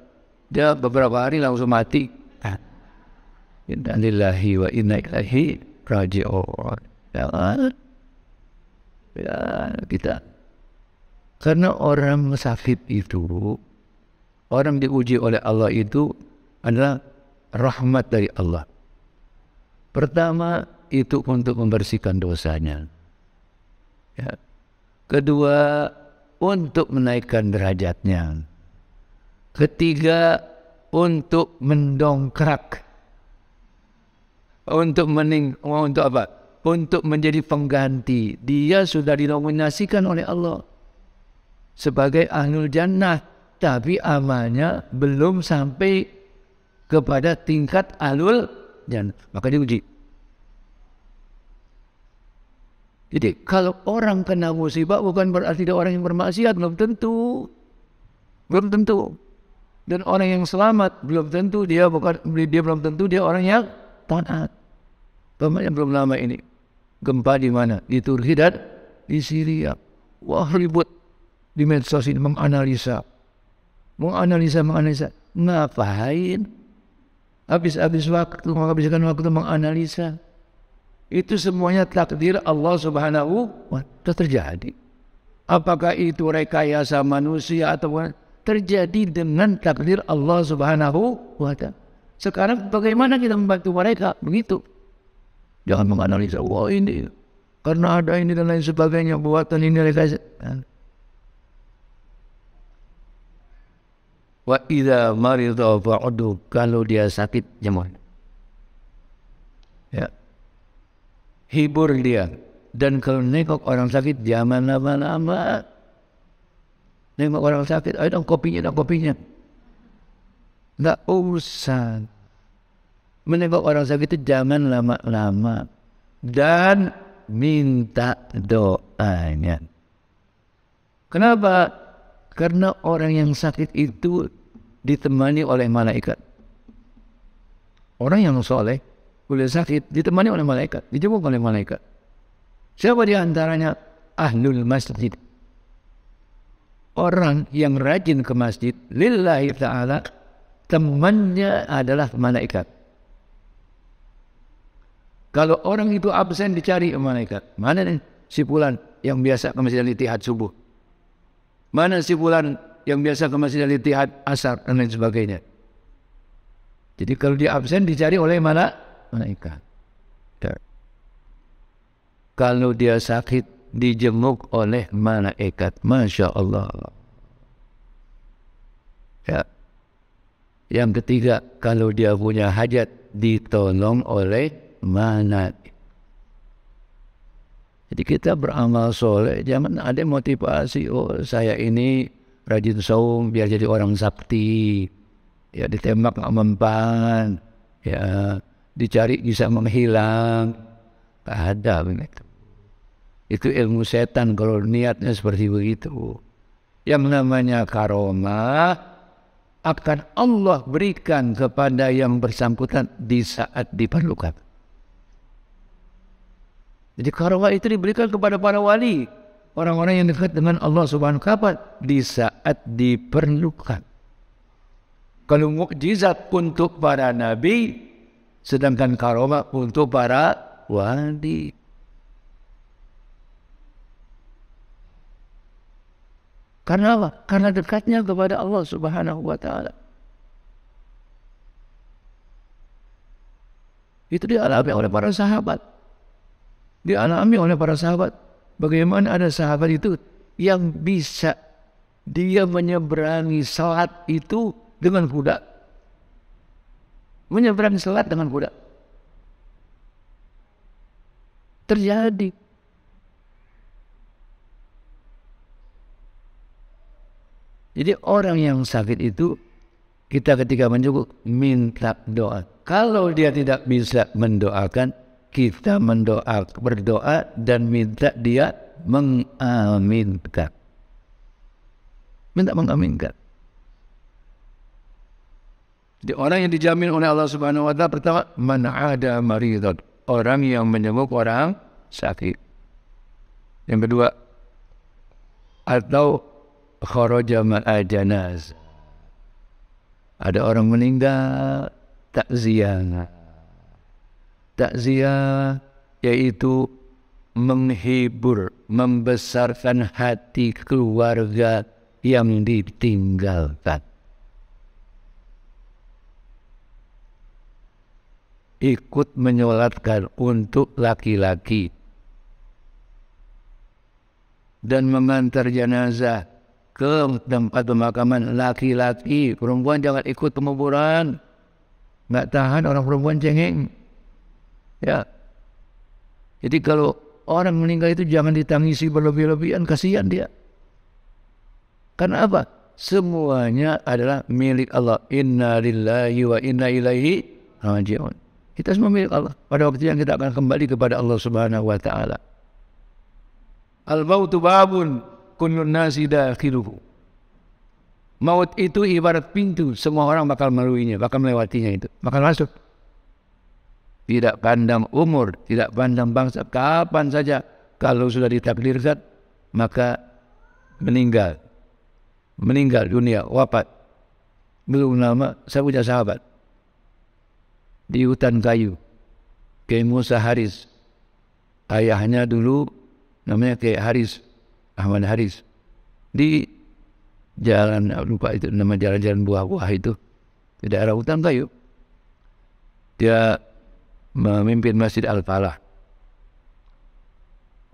Dia beberapa hari langsung mati. Inna wa inna ilahi raji'un. Ya, kita, Karena orang musafir itu, orang diuji oleh Allah itu adalah rahmat dari Allah. Pertama, itu untuk membersihkan dosanya. Ya. Kedua, untuk menaikkan derajatnya. Ketiga, untuk mendongkrak. Untuk mening, untuk apa? untuk menjadi pengganti. Dia sudah dinominasikan oleh Allah sebagai ahlul jannah. Tapi amalnya belum sampai kepada tingkat ahlul jannah. Maka dia uji. Jadi kalau orang kena musibah bukan berarti dia orang yang bermaksiat. Belum tentu. Belum tentu. Dan orang yang selamat belum tentu dia bukan dia belum tentu dia orang yang taat. Pemain yang belum lama ini gempa di mana? Di Turki dan di Syria. Wah ribut di medsos ini menganalisa. Menganalisa, menganalisa. Ngapain? Habis-habis waktu, menghabiskan waktu menganalisa. Itu semuanya takdir Allah subhanahu wa terjadi. Apakah itu rekayasa manusia atau terjadi dengan takdir Allah subhanahu wa Sekarang bagaimana kita membantu mereka? Begitu. Jangan menganalisa, wah ini karena ada ini dan lain sebagainya buatan ini dan lain kan? Wa idza maridha fa'udu kalau dia sakit jamuan. Ya. Hibur dia dan kalau nengok orang sakit jangan lama-lama. Nengok orang sakit, ayo dong kopinya, dong kopinya. Enggak usah. menengok orang sakit itu jangan lama-lama dan minta doanya. Kenapa? Karena orang yang sakit itu ditemani oleh malaikat. Orang yang soleh boleh sakit ditemani oleh malaikat, dijemput oleh malaikat. Siapa di antaranya? Ahlul masjid. Orang yang rajin ke masjid, lillahi ta'ala, temannya adalah malaikat. Kalau orang itu absen dicari oleh malaikat. Mana nih si fulan yang biasa ke masjid litihat subuh? Mana si fulan yang biasa ke masjid litihat asar dan lain sebagainya? Jadi kalau dia absen dicari oleh mana? Malaikat. Kalau dia sakit dijemuk oleh malaikat. Masya Allah. Ya. Yang ketiga, kalau dia punya hajat ditolong oleh mana? Jadi kita beramal soleh, zaman ada motivasi, oh saya ini rajin saum biar jadi orang sakti. Ya ditembak nggak mempan, ya dicari bisa menghilang. Tak ada begitu. Itu ilmu setan kalau niatnya seperti begitu. Yang namanya karoma akan Allah berikan kepada yang bersangkutan di saat diperlukan. Jadi karomah itu diberikan kepada para wali. Orang-orang yang dekat dengan Allah subhanahu kapat. Di saat diperlukan. Kalau mukjizat untuk para nabi. Sedangkan karomah untuk para wali. Karena apa? Karena dekatnya kepada Allah subhanahu wa ta'ala. Itu dialami oleh para sahabat dialami oleh para sahabat. Bagaimana ada sahabat itu yang bisa dia menyeberangi salat itu dengan kuda. Menyeberangi salat dengan kuda. Terjadi. Jadi orang yang sakit itu kita ketika menyebut minta doa. Kalau dia tidak bisa mendoakan, kita mendoa berdoa dan minta dia mengaminkan minta mengaminkan di orang yang dijamin oleh Allah Subhanahu wa taala pertama man ada maridat orang yang menyembuh orang sakit yang kedua atau kharaja man ada orang meninggal tak ziarah takziah yaitu menghibur, membesarkan hati keluarga yang ditinggalkan. Ikut menyolatkan untuk laki-laki dan mengantar jenazah ke tempat pemakaman laki-laki. Perempuan jangan ikut pemuburan. Tak tahan orang perempuan cengeng. Ya. Jadi kalau orang meninggal itu jangan ditangisi berlebih-lebihan, kasihan dia. Karena apa? Semuanya adalah milik Allah. Inna lillahi wa inna ilaihi raji'un. Kita semua milik Allah. Pada waktu yang kita akan kembali kepada Allah Subhanahu wa taala. Al-mautu babun kullu nasi dakhiluhu. Maut itu ibarat pintu, semua orang bakal meluinya, bakal melewatinya itu, bakal masuk tidak pandang umur, tidak pandang bangsa, kapan saja kalau sudah ditakdirkan maka meninggal, meninggal dunia, wafat. Belum nama. saya punya sahabat di hutan kayu, ke Musa Haris. Ayahnya dulu namanya ke Haris, Ahmad Haris. Di jalan, lupa itu nama jalan-jalan buah-buah itu. Di daerah hutan kayu. Dia memimpin Masjid Al-Falah.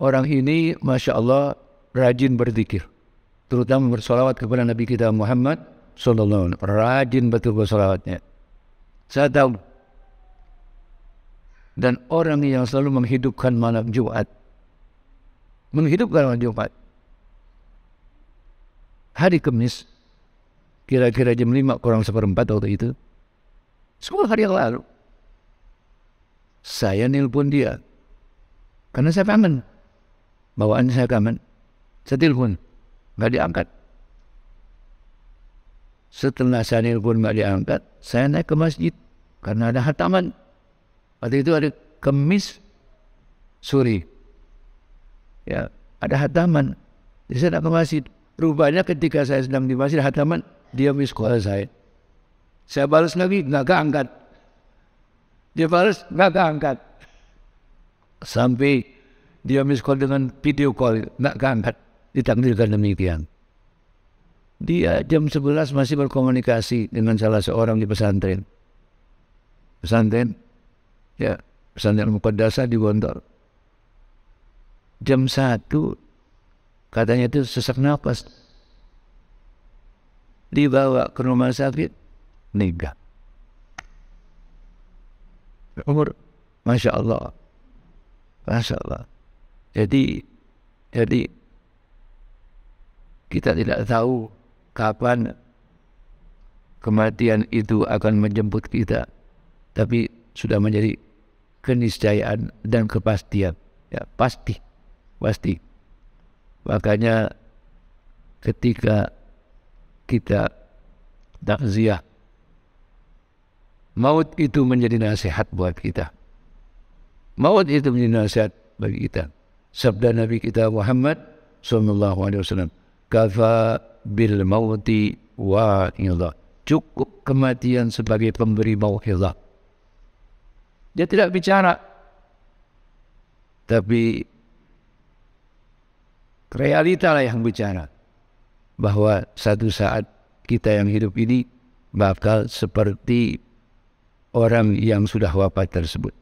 Orang ini, Masya Allah, rajin berzikir. Terutama bersolawat kepada Nabi kita Muhammad Sallallahu Alaihi Wasallam. Rajin betul bersolawatnya. Saya tahu. Dan orang yang selalu menghidupkan malam Jumat. Menghidupkan malam Jumat. Hari Kamis, kira-kira jam lima kurang seperempat waktu itu. semua hari yang lalu saya nelpon dia. Karena saya kangen. Bawaan saya kangen. Saya telpon. Tidak diangkat. Setelah saya nelpon tidak diangkat, saya naik ke masjid. Karena ada hataman. Waktu itu ada kemis suri. Ya, ada hataman. Jadi saya nak ke masjid. Rupanya ketika saya sedang di masjid hataman, dia miss saya. Saya balas lagi, tidak keangkat. Dia balas, nggak angkat, Sampai dia miss call dengan video call, nggak angkat Ditakdirkan demikian. Dia jam 11 masih berkomunikasi dengan salah seorang di pesantren. Pesantren, ya pesantren Mukaddasa di Gondor. Jam 1, katanya itu sesak napas. Dibawa ke rumah sakit, nikah. Umur Masya Allah Masya Allah Jadi Jadi Kita tidak tahu Kapan Kematian itu akan menjemput kita Tapi sudah menjadi Keniscayaan dan kepastian Ya pasti Pasti Makanya Ketika Kita Takziah maut itu menjadi nasihat buat kita. Maut itu menjadi nasihat bagi kita. Sabda Nabi kita Muhammad sallallahu alaihi wasallam, "Kafa bil mauti wa ilah. Cukup kematian sebagai pemberi mauhidah. Dia tidak bicara tapi realita lah yang bicara bahwa satu saat kita yang hidup ini bakal seperti orang yang sudah wafat tersebut.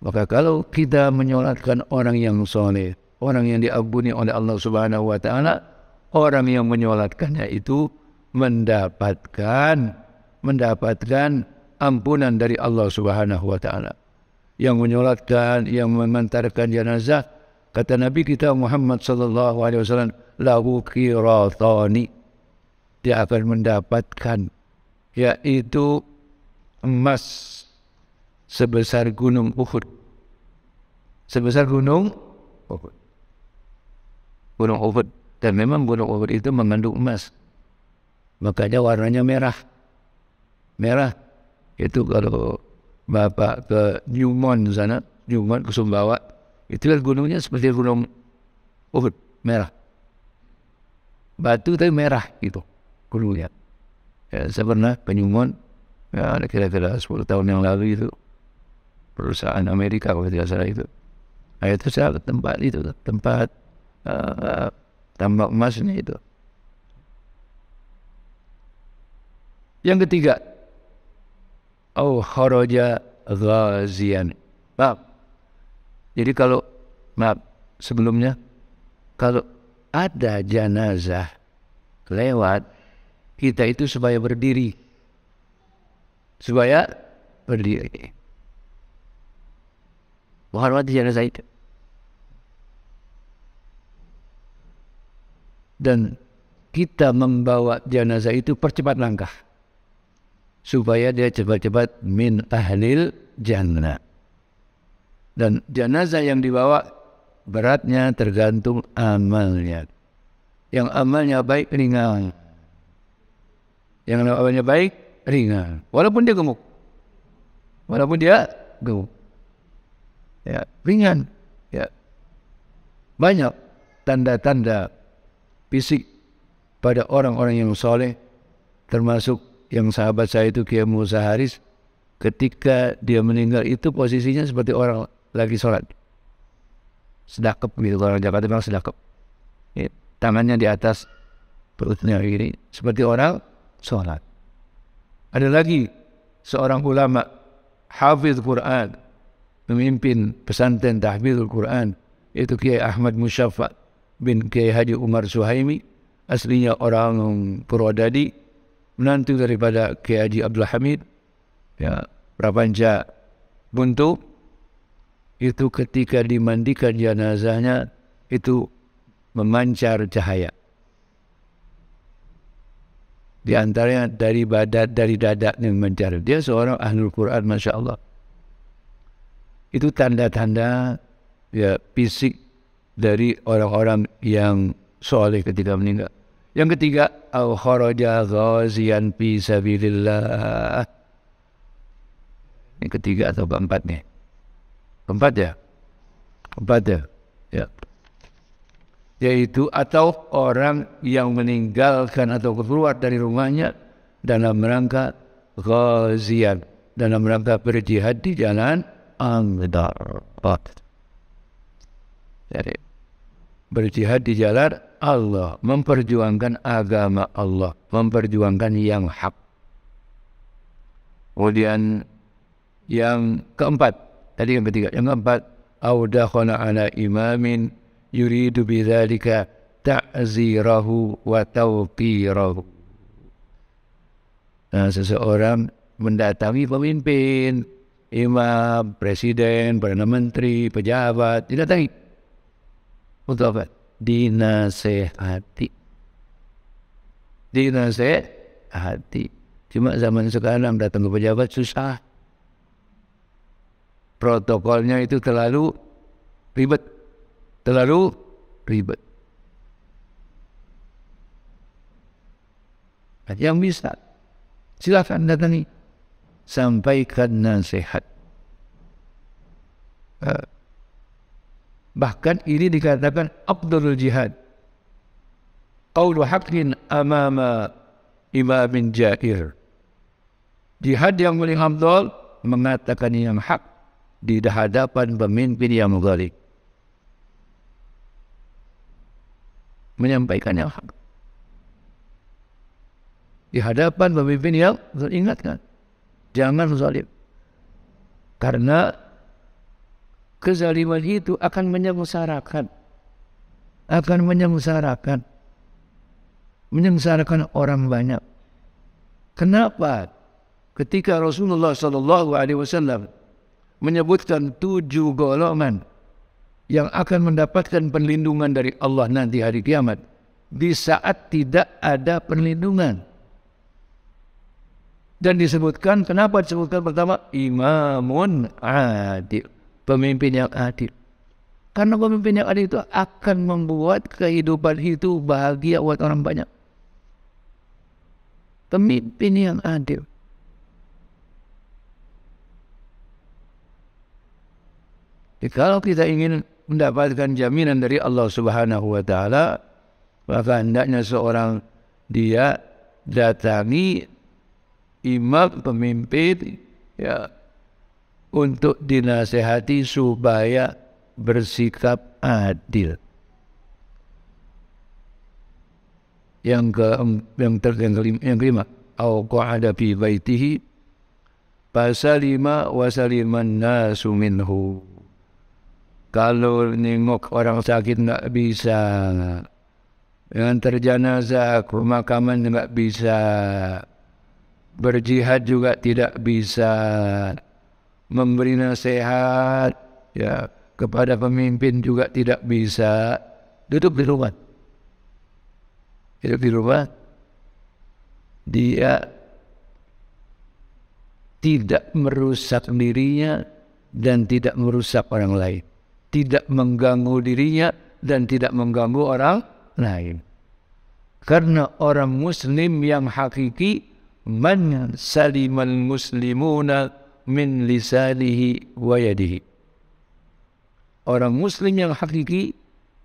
Maka kalau kita menyolatkan orang yang soleh, orang yang diabuni oleh Allah Subhanahu Wa Taala, orang yang menyolatkannya itu mendapatkan mendapatkan ampunan dari Allah Subhanahu Wa Taala. Yang menyolatkan, yang memantarkan jenazah, kata Nabi kita Muhammad Sallallahu Alaihi Wasallam, lahu kiratani dia akan mendapatkan yaitu emas sebesar gunung Uhud. Sebesar gunung Uhud. Gunung Uhud. Dan memang gunung Uhud itu mengandung emas. Makanya warnanya merah. Merah. Itu kalau Bapak ke Newmont sana, Newmont ke Sumbawa, itu kan gunungnya seperti gunung Uhud. Merah. Batu tapi merah itu gunungnya. Ya, saya pernah penyumbang ya, kira-kira 10 tahun yang lalu itu perusahaan Amerika kalau tidak salah itu. Nah, itu saya ke tempat itu, tempat uh, uh, tambak emasnya itu. Yang ketiga, Oh Haraja Ghazian. Maaf. Jadi kalau maaf sebelumnya kalau ada jenazah lewat kita itu supaya berdiri. Supaya berdiri. Mohon mati jangan Zaid. Dan kita membawa jenazah itu percepat langkah. Supaya dia cepat-cepat min ahlil jannah. Dan jenazah yang dibawa beratnya tergantung amalnya. Yang amalnya baik ringan yang lawannya baik ringan walaupun dia gemuk walaupun dia gemuk ya ringan ya banyak tanda-tanda fisik pada orang-orang yang soleh termasuk yang sahabat saya itu Kiai Musa Haris ketika dia meninggal itu posisinya seperti orang lagi sholat sedakap gitu orang Jakarta bilang sedakap. ya, tangannya di atas perutnya ini seperti orang solat. Ada lagi seorang ulama Hafiz Quran memimpin pesantren Tahfizul Quran itu Kiai Ahmad Musyafat bin Kiai Haji Umar Suhaimi aslinya orang Purwodadi menantu daripada Kiai Haji Abdul Hamid ya Prapanca Buntu itu ketika dimandikan jenazahnya itu memancar cahaya di antaranya dari badat dari dadak ni mencari dia seorang ahli Quran masya Allah itu tanda-tanda ya fisik dari orang-orang yang soleh ketika meninggal yang ketiga al kharaja ghazian fi sabilillah yang ketiga atau keempat nih keempat ya keempat ya yaitu atau orang yang meninggalkan atau keluar dari rumahnya dalam rangka ghazian dalam rangka berjihad di jalan Allah. Jadi berjihad di jalan Allah memperjuangkan agama Allah, memperjuangkan yang hak. Kemudian yang keempat, tadi yang ketiga, yang keempat, audakhana ala imamin يريد بذلك تأزيره وتوقيره Nah, seseorang mendatangi pemimpin, imam, presiden, perdana menteri, pejabat, didatangi. Untuk apa? Dinasehati. Dinasehati. Cuma zaman sekarang datang ke pejabat susah. Protokolnya itu terlalu ribet terlalu ribet. Yang bisa, silakan datangi. Sampaikan nasihat. Ha. Bahkan ini dikatakan Abdul Jihad. Qaul Qawlu haqin amama imamin jahir. Jihad yang mulia Abdul mengatakan yang hak di hadapan pemimpin yang zalim. menyampaikan yang hak. Di hadapan pemimpin yang teringatkan Jangan zalim. Karena kezaliman itu akan menyengsarakan. Akan menyengsarakan. Menyengsarakan orang banyak. Kenapa? Ketika Rasulullah Sallallahu Alaihi Wasallam menyebutkan tujuh golongan yang akan mendapatkan perlindungan dari Allah nanti hari kiamat di saat tidak ada perlindungan dan disebutkan kenapa disebutkan pertama imamun adil pemimpin yang adil karena pemimpin yang adil itu akan membuat kehidupan itu bahagia buat orang banyak pemimpin yang adil jadi kalau kita ingin mendapatkan jaminan dari Allah Subhanahu wa taala maka hendaknya seorang dia datangi imam pemimpin ya untuk dinasehati supaya bersikap adil. Yang ke yang ter, yang kelima, yang au qa'ada fi baitihi fa salima nasu minhu kalau nengok orang sakit tak bisa. Dengan terjanazah pemakaman tak bisa. Berjihad juga tidak bisa. Memberi nasihat ya, kepada pemimpin juga tidak bisa. Duduk di rumah. Duduk di rumah. Dia tidak merusak dirinya dan tidak merusak orang lain tidak mengganggu dirinya dan tidak mengganggu orang lain. Karena orang muslim yang hakiki man salim al muslimuna min lisanihi wa yadihi. Orang muslim yang hakiki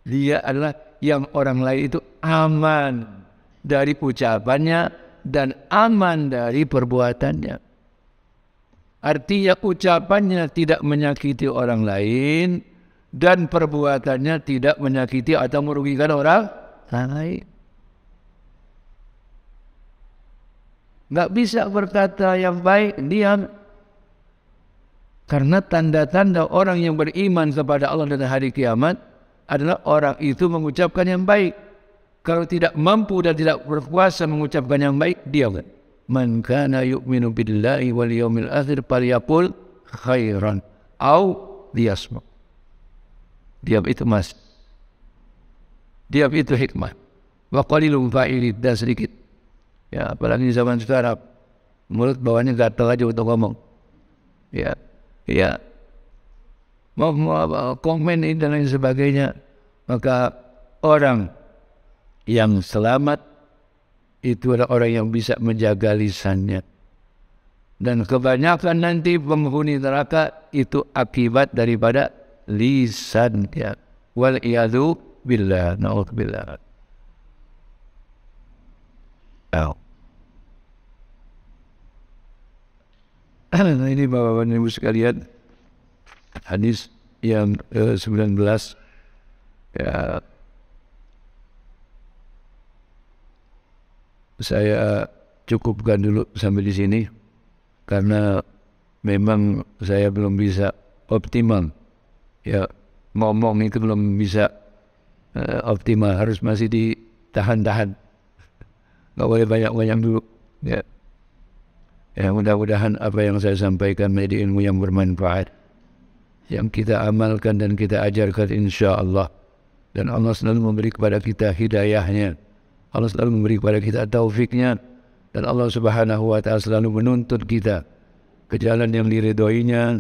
dia adalah yang orang lain itu aman dari ucapannya dan aman dari perbuatannya. Artinya ucapannya tidak menyakiti orang lain, dan perbuatannya tidak menyakiti atau merugikan orang lain. Tak bisa berkata yang baik, diam. Karena tanda-tanda orang yang beriman kepada Allah dan hari kiamat adalah orang itu mengucapkan yang baik. Kalau tidak mampu dan tidak berkuasa mengucapkan yang baik, dia kan. Man kana yu'minu billahi wal yawmil akhir paliyapul khairan. Au liyasmuk. Diam itu mas, Diam itu hikmah. Wa lupa fa'ili dan sedikit. Ya, apalagi zaman sekarang. Mulut bawahnya gatal aja untuk ngomong. Ya. Ya. Mau, mau komen ini dan lain sebagainya. Maka orang yang selamat itu adalah orang yang bisa menjaga lisannya. Dan kebanyakan nanti penghuni neraka itu akibat daripada lisan dia wal iyadu bila. naud billah oh. nah, *clears throat* ini bapak-bapak ibu sekalian hadis yang uh, belas. ya saya cukupkan dulu sampai di sini karena memang saya belum bisa optimal ya ngomong itu belum bisa uh, optimal harus masih ditahan-tahan nggak boleh banyak-banyak dulu ya ya mudah-mudahan apa yang saya sampaikan menjadi ilmu yang bermanfaat yang kita amalkan dan kita ajarkan insya Allah dan Allah selalu memberi kepada kita hidayahnya Allah selalu memberi kepada kita taufiknya dan Allah subhanahu wa ta'ala selalu menuntut kita ke jalan yang diridoinya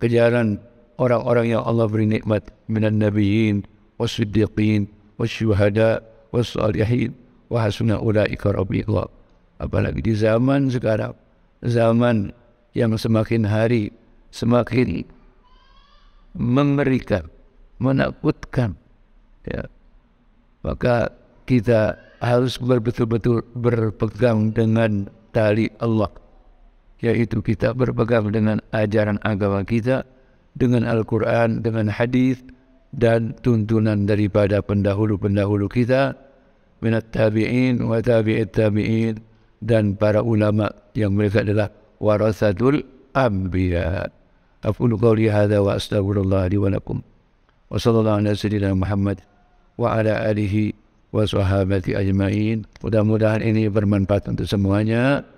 kejaran orang-orang yang Allah beri nikmat minan nabiyyin wasiddiqin wasyuhada wasalihin wa hasuna ulaika rabbiyallah apalagi di zaman sekarang zaman yang semakin hari semakin memberikan menakutkan ya. maka kita harus betul-betul berpegang dengan tali Allah yaitu kita berpegang dengan ajaran agama kita dengan Al-Quran, dengan hadis dan tuntunan daripada pendahulu-pendahulu kita minat tabi'in wa tabi'it tabi'in dan para ulama yang mereka adalah warasatul anbiya. Aqulu qawli hadha wa astaghfirullah li wa lakum. Wa sallallahu ala Muhammad wa ala alihi wa sahabati ajmain. Mudah-mudahan ini bermanfaat untuk semuanya.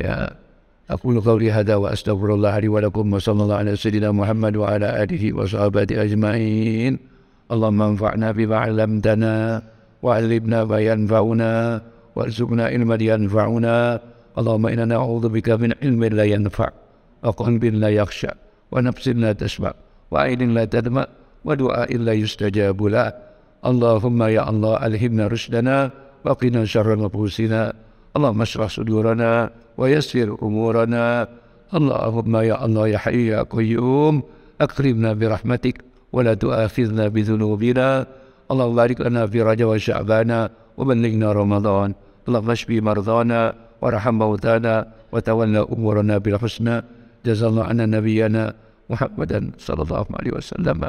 Ya. أقول قولي هذا وأستغفر الله لي ولكم وصلى الله على سيدنا محمد وعلى آله وصحبه أجمعين اللهم انفعنا بما علمتنا وعلمنا ما ينفعنا وارزقنا علما ينفعنا اللهم إنا نعوذ بك من علم لا ينفع وقلب لا يخشى ونفس لا تشبع وعين لا تدمع ودعاء لا يستجاب له اللهم يا الله ألهمنا رشدنا وقنا شر نفوسنا اللهم اشرح صدورنا ويسر أمورنا اللهم يا الله يا حي يا قيوم أكرمنا برحمتك ولا تؤاخذنا بذنوبنا اللهم بارك لنا في رجب وشعبان وبلغنا رمضان اللهم اشف مرضانا وارحم موتانا وتولى أمورنا بالحسنى جزا الله عنا نبينا محمدا صلى الله عليه وسلم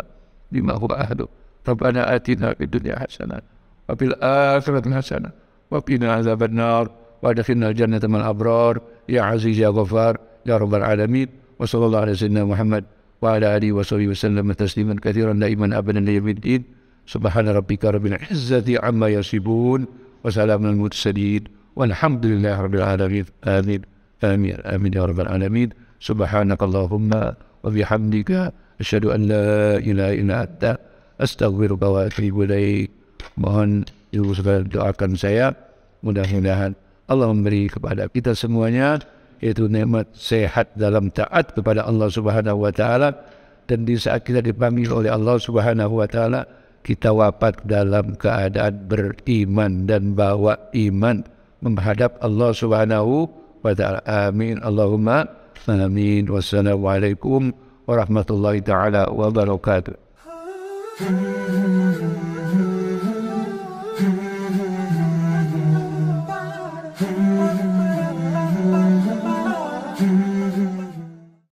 بما هو أهله ربنا آتنا في الدنيا حسنة وفي الآخرة حسنة وقنا عذاب النار وأدخلنا الجنة من الأبرار يا عزيز يا غفار يا رب العالمين وصلى الله على سيدنا محمد وعلى آله وصحبه وسلم تسليما كثيرا دائما أبدا ليوم الدين سبحان ربك رب العزة عما يصفون وسلام المرسلين والحمد لله رب العالمين آمين آمين آمين يا رب العالمين سبحانك اللهم وبحمدك أشهد أن لا إله إلا أنت أستغفرك وأتوب إليك mohon diusahakan doakan saya mudah-mudahan Allah memberi kepada kita semuanya yaitu nikmat sehat dalam taat kepada Allah Subhanahu wa taala dan di saat kita dipanggil oleh Allah Subhanahu wa taala kita wafat dalam keadaan beriman dan bawa iman menghadap Allah Subhanahu wa taala. Amin. Allahumma amin. Wassalamualaikum warahmatullahi taala wabarakatuh.